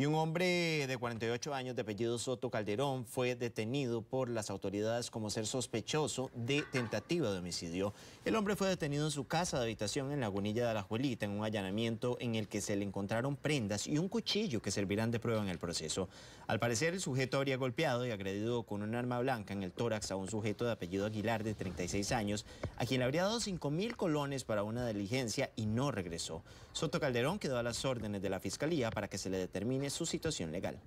Y un hombre de 48 años de apellido Soto Calderón fue detenido por las autoridades como ser sospechoso de tentativa de homicidio. El hombre fue detenido en su casa de habitación en la Lagunilla de la Juelita en un allanamiento en el que se le encontraron prendas y un cuchillo que servirán de prueba en el proceso. Al parecer el sujeto habría golpeado y agredido con un arma blanca en el tórax a un sujeto de apellido Aguilar de 36 años, a quien le habría dado 5 mil colones para una diligencia y no regresó. Soto Calderón quedó a las órdenes de la fiscalía para que se le determine su situación legal.